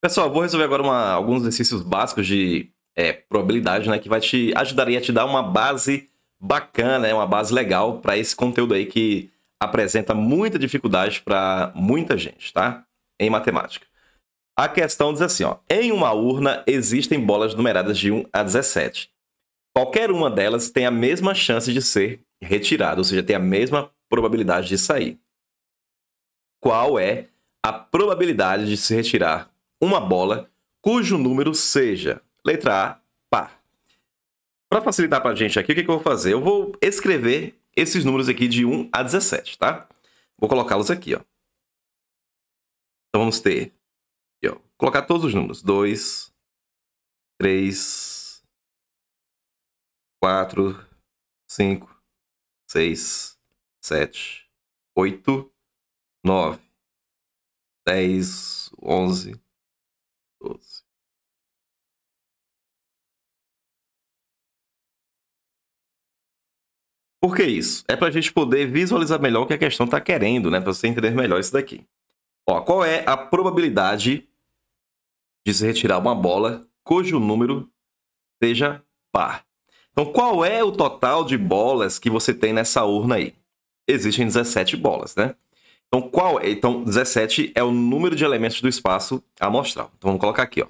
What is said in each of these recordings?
Pessoal, vou resolver agora uma, alguns exercícios básicos de é, probabilidade, né? Que vai te ajudaria a te dar uma base bacana, né, uma base legal para esse conteúdo aí que apresenta muita dificuldade para muita gente, tá? Em matemática. A questão diz assim, ó. Em uma urna existem bolas numeradas de 1 a 17. Qualquer uma delas tem a mesma chance de ser retirada, ou seja, tem a mesma probabilidade de sair. Qual é a probabilidade de se retirar uma bola cujo número seja, letra A, pá. Para facilitar para a gente aqui, o que, que eu vou fazer? Eu vou escrever esses números aqui de 1 a 17, tá? Vou colocá-los aqui, ó. Então vamos ter, aqui, ó, vou colocar todos os números, 2, 3, 4, 5, 6, 7, 8, 9, 10, 11, doze Por que isso? É para a gente poder visualizar melhor o que a questão está querendo, né? Para você entender melhor isso daqui. Ó, qual é a probabilidade de se retirar uma bola cujo número seja par? Então, qual é o total de bolas que você tem nessa urna aí? Existem 17 bolas, né? Então, qual é? Então, 17 é o número de elementos do espaço amostral. Então, vamos colocar aqui, ó.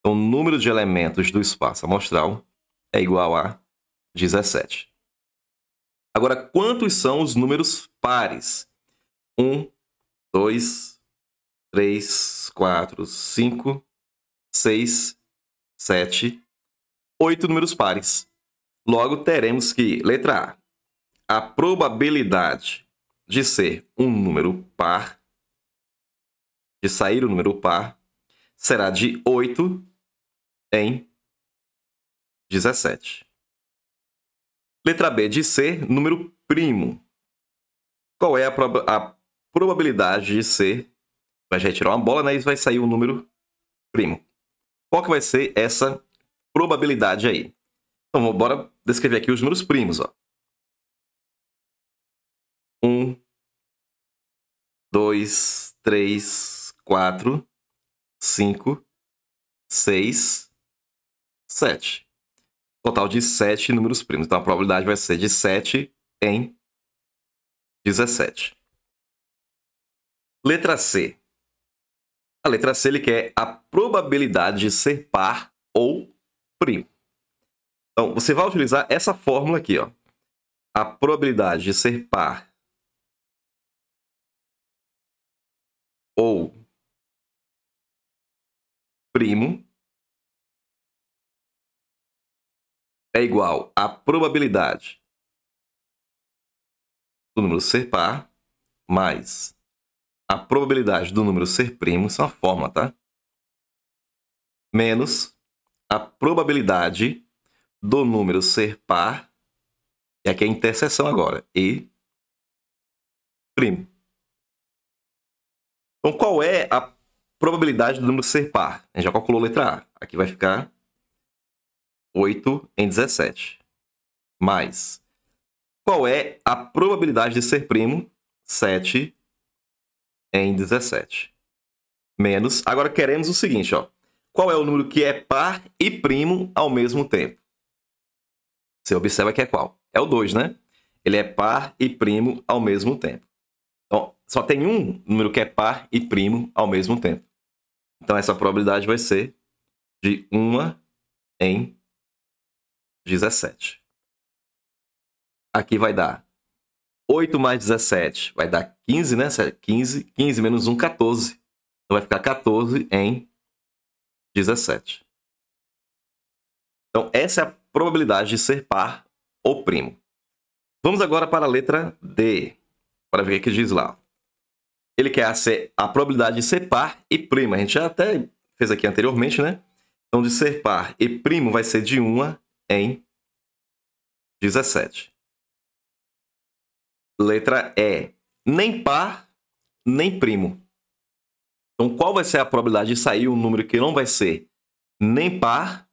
Então, o número de elementos do espaço amostral é igual a 17. Agora, quantos são os números pares? 1, 2, 3, 4, 5, 6, 7, 8 números pares. Logo, teremos que, letra A, a probabilidade de ser um número par, de sair o um número par, será de 8 em 17. Letra B, de ser número primo. Qual é a, prob a probabilidade de ser? Vai retirar uma bola, né? E vai sair o um número primo. Qual que vai ser essa probabilidade aí? Então, bora descrever aqui os números primos. Ó. 2, 3, 4, 5, 6, 7. Total de 7 números primos. Então a probabilidade vai ser de 7 em 17. Letra C. A letra C ele quer a probabilidade de ser par ou primo. Então você vai utilizar essa fórmula aqui, ó. A probabilidade de ser par ou primo é igual à probabilidade do número ser par mais a probabilidade do número ser primo, isso é uma fórmula, tá? Menos a probabilidade do número ser par, e aqui é, é a interseção agora, e primo. Então, qual é a probabilidade do número ser par? A gente já calculou a letra A. Aqui vai ficar 8 em 17. Mais. Qual é a probabilidade de ser primo? 7 em 17. Menos. Agora queremos o seguinte, ó. Qual é o número que é par e primo ao mesmo tempo? Você observa que é qual? É o 2, né? Ele é par e primo ao mesmo tempo só tem um número que é par e primo ao mesmo tempo. Então essa probabilidade vai ser de 1 em 17. Aqui vai dar 8 mais 17 vai dar 15, né? 15, 15 é menos 1, 14. Então vai ficar 14 em 17. Então essa é a probabilidade de ser par ou primo. Vamos agora para a letra D, para ver o que diz lá ele quer a, a probabilidade de ser par e primo. A gente já até fez aqui anteriormente, né? Então, de ser par e primo vai ser de 1 em 17. Letra E. Nem par, nem primo. Então, qual vai ser a probabilidade de sair um número que não vai ser nem par,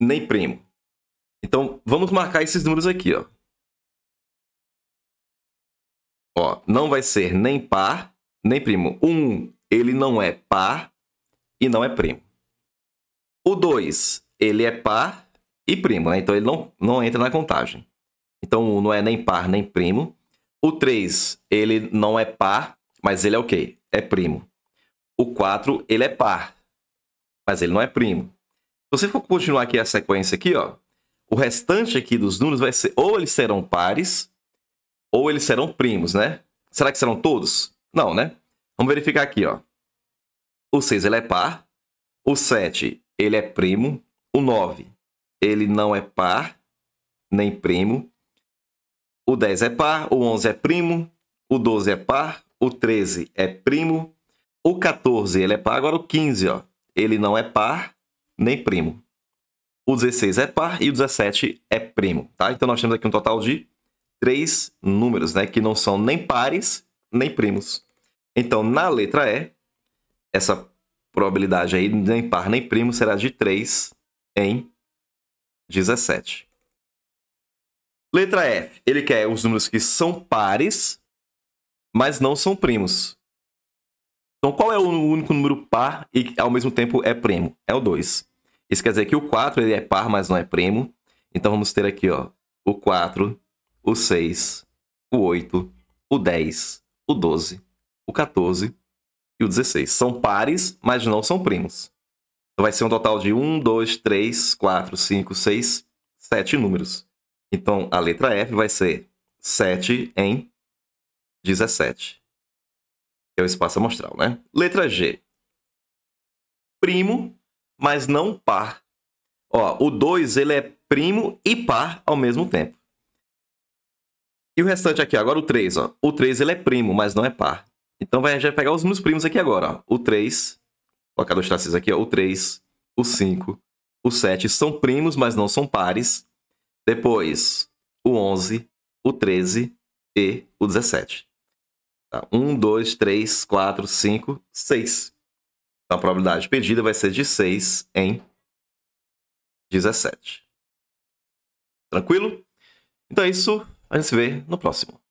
nem primo? Então, vamos marcar esses números aqui, ó. Ó, não vai ser nem par, nem primo. O 1, ele não é par e não é primo. O 2, ele é par e primo, né? Então ele não, não entra na contagem. Então o 1 não é nem par nem primo. O 3, ele não é par, mas ele é o quê? É primo. O 4, ele é par, mas ele não é primo. Se você for continuar aqui a sequência aqui, ó, o restante aqui dos números vai ser ou eles serão pares ou eles serão primos, né? Será que serão todos? Não, né? Vamos verificar aqui, ó. O 6 ele é par. O 7 ele é primo. O 9 ele não é par, nem primo. O 10 é par, o 11 é primo, o 12 é par, o 13 é primo, o 14 ele é par, agora o 15, ó, ele não é par nem primo. O 16 é par e o 17 é primo, tá? Então nós temos aqui um total de três números, né? Que não são nem pares, nem primos. Então, na letra E, essa probabilidade aí, nem par nem primo, será de 3 em 17. Letra F, ele quer os números que são pares, mas não são primos. Então, qual é o único número par e ao mesmo tempo é primo? É o 2. Isso quer dizer que o 4 ele é par, mas não é primo. Então, vamos ter aqui ó, o 4 o 6, o 8, o 10, o 12, o 14 e o 16. São pares, mas não são primos. Então vai ser um total de 1, 2, 3, 4, 5, 6, 7 números. Então a letra F vai ser 7 em 17. é o espaço amostral, né? Letra G. Primo, mas não par. Ó, o 2 ele é primo e par ao mesmo tempo. E o restante aqui, agora o 3, ó. O 3 ele é primo, mas não é par. Então vai, a gente vai pegar os meus primos aqui agora, ó. O 3, vou colocar dois tracinhos aqui, ó. O 3, o 5, o 7 são primos, mas não são pares. Depois, o 11, o 13 e o 17. 1, 2, 3, 4, 5, 6. Então a probabilidade pedida vai ser de 6 em 17. Tranquilo? Então é isso. A gente se vê no próximo.